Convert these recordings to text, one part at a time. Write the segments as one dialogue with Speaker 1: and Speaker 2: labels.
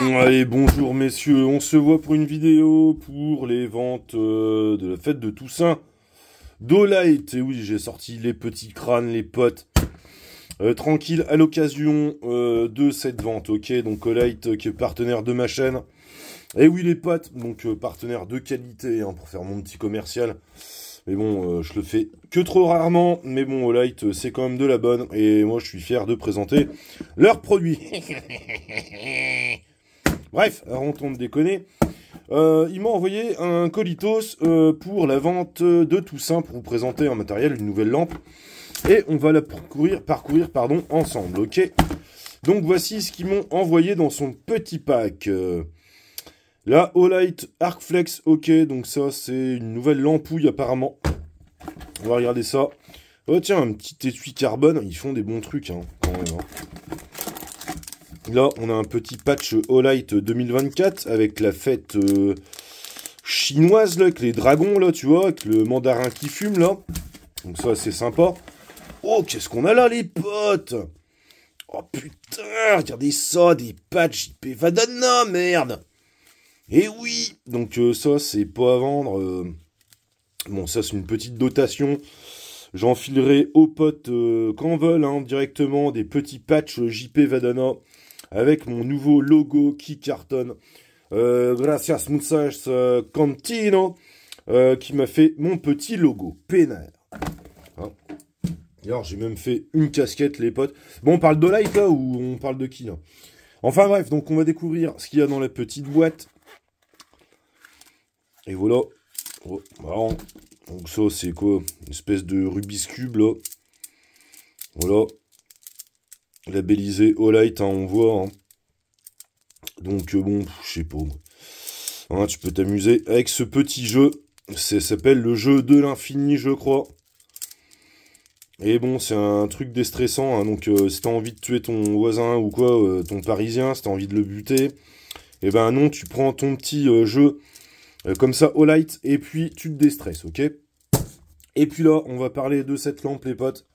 Speaker 1: Allez, bonjour messieurs, on se voit pour une vidéo pour les ventes euh, de la fête de Toussaint. Dolight, et oui, j'ai sorti les petits crânes, les potes. tranquilles, euh, tranquille, à l'occasion euh, de cette vente, ok Donc Olight, qui est partenaire de ma chaîne. Et oui, les potes, donc partenaire de qualité hein, pour faire mon petit commercial. Mais bon, je le fais que trop rarement. Mais bon, Olight, c'est quand même de la bonne. Et moi, je suis fier de présenter leurs produits. Bref, arrêtons de déconner. Euh, il m'a envoyé un colitos euh, pour la vente de Toussaint pour vous présenter un matériel une nouvelle lampe. Et on va la parcourir, parcourir pardon, ensemble, ok Donc voici ce qu'ils m'ont envoyé dans son petit pack. Euh, la Olight Arcflex, ok, donc ça c'est une nouvelle lampouille apparemment. On va regarder ça. Oh tiens, un petit étui carbone, ils font des bons trucs hein, quand même. Hein. Là, on a un petit patch Olight 2024 avec la fête euh, chinoise, là, avec les dragons, là, tu vois, avec le mandarin qui fume, là. Donc ça, c'est sympa. Oh, qu'est-ce qu'on a là, les potes Oh putain, regardez ça, des patchs JP Vadana, merde Eh oui Donc euh, ça, c'est pas à vendre. Euh. Bon, ça, c'est une petite dotation. J'enfilerai aux potes quand veulent, hein, directement, des petits patchs JP Vadana avec mon nouveau logo qui cartonne. Euh, gracias muchas euh, Cantino euh, qui m'a fait mon petit logo pénal. Hein D'ailleurs, j'ai même fait une casquette, les potes. Bon, on parle de light hein, ou on parle de qui hein. Enfin bref, donc on va découvrir ce qu'il y a dans la petite boîte. Et voilà. Oh, marrant. Donc ça, c'est quoi Une espèce de Rubik's Cube là. Voilà labellisé Olight, hein, on voit. Hein. Donc euh, bon, je sais pas. Hein, tu peux t'amuser avec ce petit jeu. Ça s'appelle le jeu de l'infini, je crois. Et bon, c'est un truc déstressant. donc si euh, si t'as envie de tuer ton voisin ou quoi, euh, ton parisien, si t'as envie de le buter, Et eh ben non, tu prends ton petit jeu comme ça au et puis tu te déstresses, ok Et puis là, on va parler de cette lampe, les potes.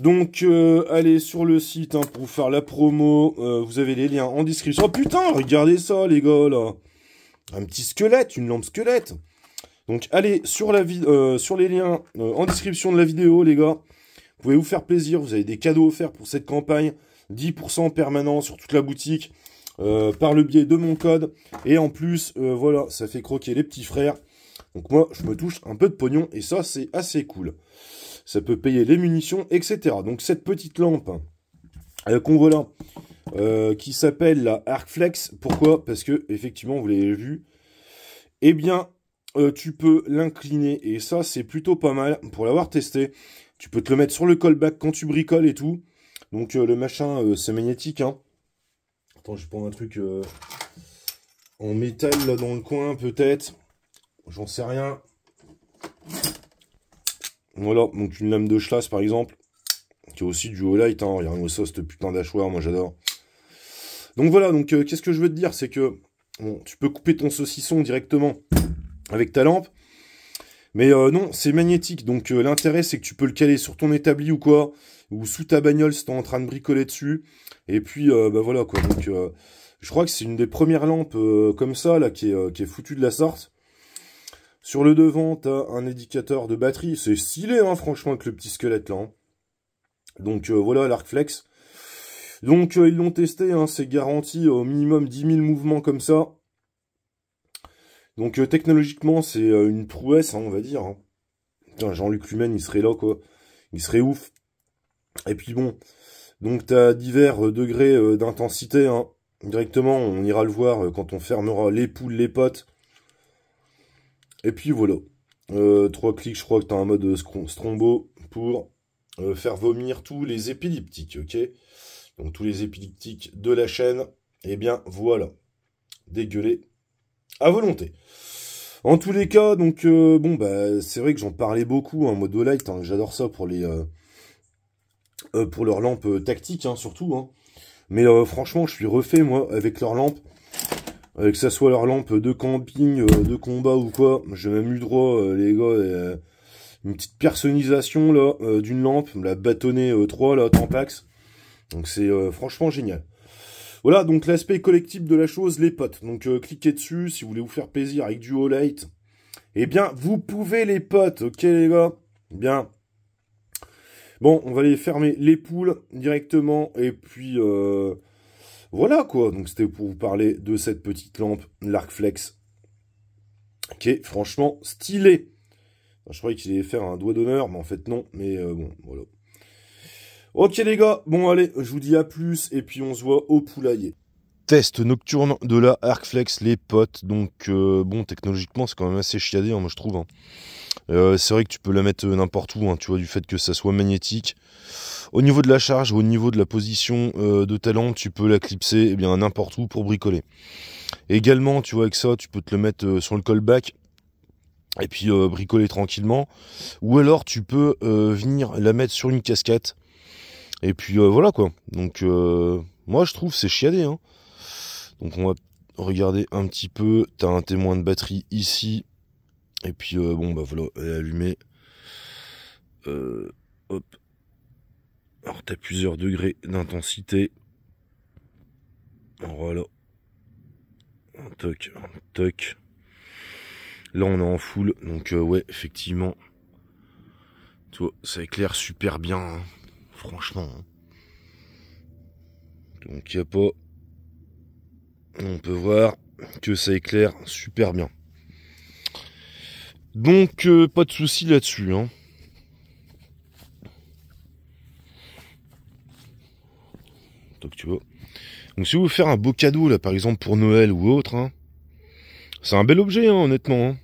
Speaker 1: Donc, euh, allez sur le site hein, pour faire la promo. Euh, vous avez les liens en description. Oh putain, regardez ça, les gars, là. Un petit squelette, une lampe squelette. Donc, allez sur, la euh, sur les liens en description de la vidéo, les gars. Vous pouvez vous faire plaisir. Vous avez des cadeaux offerts pour cette campagne. 10% permanent sur toute la boutique par le biais de mon code. Et en plus, voilà, ça fait croquer les petits frères. Donc moi, je me touche un peu de pognon et ça, c'est assez cool ça peut payer les munitions, etc. Donc cette petite lampe qu'on euh, voit là, euh, qui s'appelle la Arcflex, pourquoi Parce que effectivement, vous l'avez vu, eh bien, euh, tu peux l'incliner, et ça c'est plutôt pas mal pour l'avoir testé. Tu peux te le mettre sur le callback quand tu bricoles et tout. Donc le machin, c'est magnétique. Hein. Attends, je prends un truc en métal là dans le coin peut-être. J'en sais rien. Voilà, donc une lame de chlasse par exemple, qui est aussi du haut light, hein. regarde moi ça, ce putain d'achoir, moi j'adore. Donc voilà, donc euh, qu'est-ce que je veux te dire C'est que tu peux couper ton saucisson directement avec ta lampe. Mais euh, non, c'est magnétique. Donc euh, l'intérêt, c'est que tu peux le caler sur ton établi ou quoi, ou sous ta bagnole si t'es en train de bricoler dessus. Et puis, bah voilà quoi. Donc je crois que c'est une des premières lampes comme ça, là, qui est, qui est foutue de la sorte. Sur le devant, tu as un indicateur de batterie. C'est stylé, hein, franchement, avec le petit squelette là. Hein. Donc euh, voilà l'arc flex. Donc euh, ils l'ont testé, hein, c'est garanti euh, au minimum 10 000 mouvements comme ça. Donc technologiquement c'est une prouesse, on va dire. Hein. Jean-Luc Lumen il serait là quoi, il serait ouf. Et puis bon, donc t'as divers degrés d'intensité. Directement on ira le voir quand on fermera les poules, les potes et puis voilà. Euh, trois clics, je crois que t'as un mode euh, strombo pour euh, faire vomir tous les épileptiques, ok Donc tous les épileptiques de la chaîne, et eh bien voilà. Dégueuler. à volonté. En tous les cas, donc bon bah c'est vrai que j'en parlais beaucoup, en hein, mode de light, hein. j'adore ça pour les pour leurs lampes tactiques hein, surtout. Mais franchement, je suis refait moi avec leurs lampes que ça soit leur lampe de camping, euh, de combat ou quoi. J'ai même eu droit, euh, les gars, euh, une petite personnalisation là d'une lampe, la bâtonnée 3 là, Tampax. Donc c'est franchement génial. Voilà, donc l'aspect collectif de la chose, les potes. Donc cliquez dessus si vous voulez vous faire plaisir avec du light. Eh bien, vous pouvez les potes, ok les gars Bien. Bon, on va aller fermer les poules directement et puis... Voilà quoi, donc c'était pour vous parler de cette petite lampe, l'Arcflex, qui est franchement stylée. je croyais qu'il allait faire un doigt d'honneur, mais en fait non, mais euh, bon, voilà. Ok les gars, bon allez, je vous dis à plus, et puis on se voit au poulailler test nocturne de la Arcflex, les potes. Donc, euh, bon, technologiquement, c'est quand même assez chiadé, hein, moi je trouve. Hein. Euh, c'est vrai que tu peux la mettre euh, n'importe où, hein, tu vois, du fait que ça soit magnétique. Au niveau de la charge, au niveau de la position euh, de talent, tu peux la clipser eh bien n'importe où pour bricoler. Également, tu vois, avec ça, tu peux te le mettre sur le callback et puis bricoler tranquillement. Ou alors, tu peux venir la mettre sur une casquette. Et puis voilà quoi. Donc, moi je trouve c'est chiadé. Hein. Donc, on va regarder un petit peu. T'as un témoin de batterie ici et puis euh, bon bah voilà, elle est allumée. Euh, hop. Alors t'as plusieurs degrés d'intensité. Voilà. un Toc, toc. Là on est en foule donc euh, ouais, effectivement. toi vois, ça éclaire super bien. Hein. Franchement. donc hein. Donc y a pas. On peut voir que ça éclaire super bien. Donc euh, pas de souci là-dessus. Hein. Donc tu vois. Donc si vous voulez faire un beau cadeau là, par exemple pour Noël ou autre, hein, c'est un bel objet hein, honnêtement. Hein.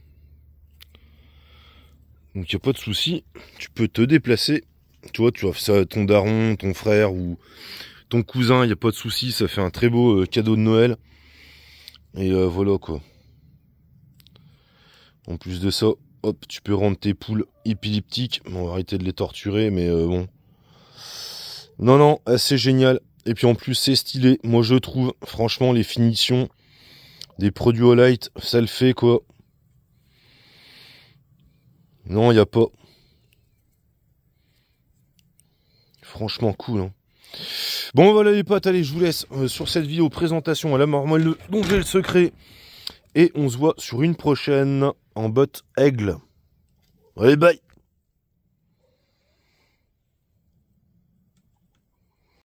Speaker 1: Donc il n'y a pas de souci, tu peux te déplacer. Tu vois, tu offres ça à ton daron, ton frère ou ton cousin, il n'y a pas de souci, ça fait un très beau euh, cadeau de Noël. Et euh, voilà quoi. En plus de ça, hop, tu peux rendre tes poules épileptiques. Bon, on va arrêter de les torturer, mais euh, bon. Non, non, c'est génial. Et puis en plus, c'est stylé. Moi, je trouve, franchement, les finitions des produits au ça le fait, quoi. Non, il n'y a pas. Franchement, cool. Hein. Bon, voilà les potes, allez, je vous laisse euh, sur cette vidéo présentation à la mort j'ai le secret. Et on se voit sur une prochaine en botte aigle. Allez, bye